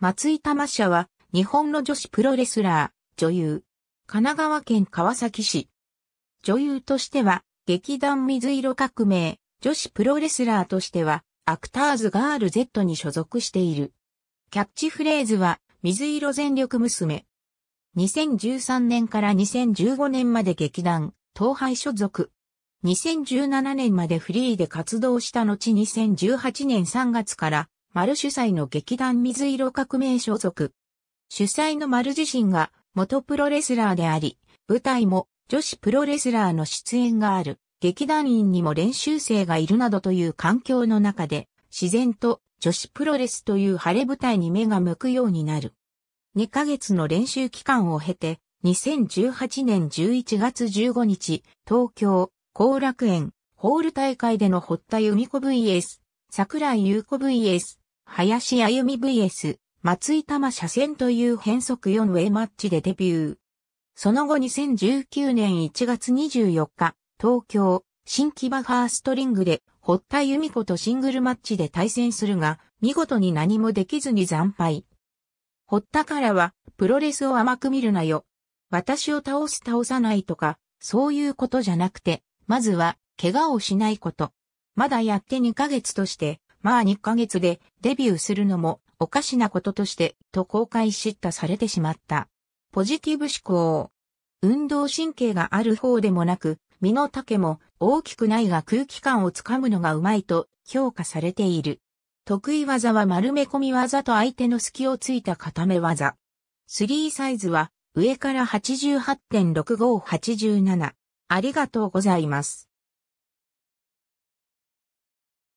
松井玉社は、日本の女子プロレスラー、女優。神奈川県川崎市。女優としては、劇団水色革命、女子プロレスラーとしては、アクターズガール Z に所属している。キャッチフレーズは、水色全力娘。2013年から2015年まで劇団、東廃所属。2017年までフリーで活動した後2018年3月から丸主催の劇団水色革命所属。主催の丸自身が元プロレスラーであり、舞台も女子プロレスラーの出演がある、劇団員にも練習生がいるなどという環境の中で、自然と女子プロレスという晴れ舞台に目が向くようになる。2ヶ月の練習期間を経て、2018年11月15日、東京、後楽園、ホール大会での堀田由美子 VS、桜井優子 VS、林歩み VS、松井玉車線という変則 4way マッチでデビュー。その後2019年1月24日、東京、新木場ファーストリングで、堀田由美子とシングルマッチで対戦するが、見事に何もできずに惨敗。堀田からは、プロレスを甘く見るなよ。私を倒す倒さないとか、そういうことじゃなくて、まずは、怪我をしないこと。まだやって2ヶ月として、まあ2ヶ月でデビューするのもおかしなこととして、と公開叱咤されてしまった。ポジティブ思考。運動神経がある方でもなく、身の丈も大きくないが空気感をつかむのがうまいと評価されている。得意技は丸め込み技と相手の隙をついた固め技。スリーサイズは上から88.6587。ありがとうございます。